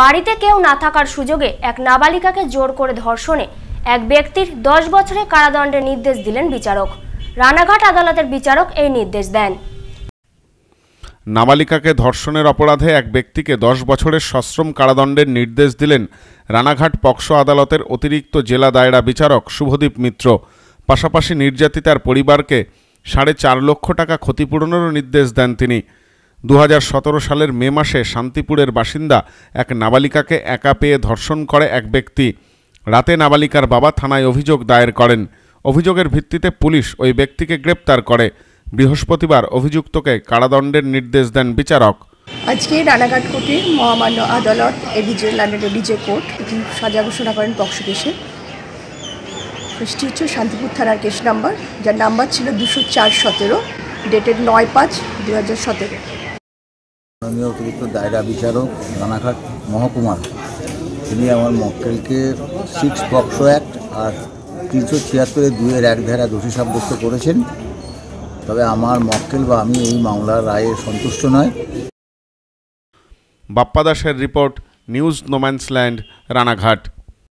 বাড়িতে কেউ না থাকার সুযোগে এক নাবালিকাকে জোর করে ধর্ষণে এক ব্যক্তির দশ বছরের কারাদণ্ডের নির্দেশ দিলেন বিচারক রানাঘাট আদালতের বিচারক এই নির্দেশ দেন নাবালিকাকে ধর্ষণের অপরাধে এক ব্যক্তিকে দশ বছরের সশ্রম কারাদণ্ডের নির্দেশ দিলেন রানাঘাট পক্সো আদালতের অতিরিক্ত জেলা দায়রা বিচারক শুভদীপ মিত্র পাশাপাশি নির্যাতিতার পরিবারকে সাড়ে চার লক্ষ টাকা ক্ষতিপূরণেরও নির্দেশ দেন তিনি দু সালের মে মাসে শান্তিপুরের বাসিন্দা এক নাবালিকাকে একা পেয়ে ধর্ষণ করে এক ব্যক্তি রাতে নাবালিকার বাবা থানায় অভিযোগ দায়ের করেন অভিযোগের ভিত্তিতে পুলিশ ওই ব্যক্তিকে গ্রেপ্তার করে বৃহস্পতিবার অভিযুক্তকে কারাদণ্ডের নির্দেশ দেন বিচারক আজকে রানাঘাট কোর্টে মহামান্য আদালত এডিজে কোর্ট সাজা ঘোষণা করেন পক্ষ কেসে কেসটি হচ্ছে শান্তিপুর থানার কেস নাম্বার যার নাম্বার ছিল দুশো চার সতেরো ডেটেড নয় পাঁচ দু হাজার সতেরো আমি অতিরিক্ত দায়রা বিচারক রানাঘাট মহকুমার তিনি আমার মক্কেলকে সিক্স বক্সো অ্যাক্ট আর তিনশো ছিয়াত্তরের দুয়ের এক ধারা দোষী সাব্যস্ত করেছেন তবে আমার মক্কেল বা আমি এই মামলার রায়ে সন্তুষ্ট নয় বাপ্পা দাসের রিপোর্ট নিউজ নোম্যান্সল্যান্ড রানাঘাট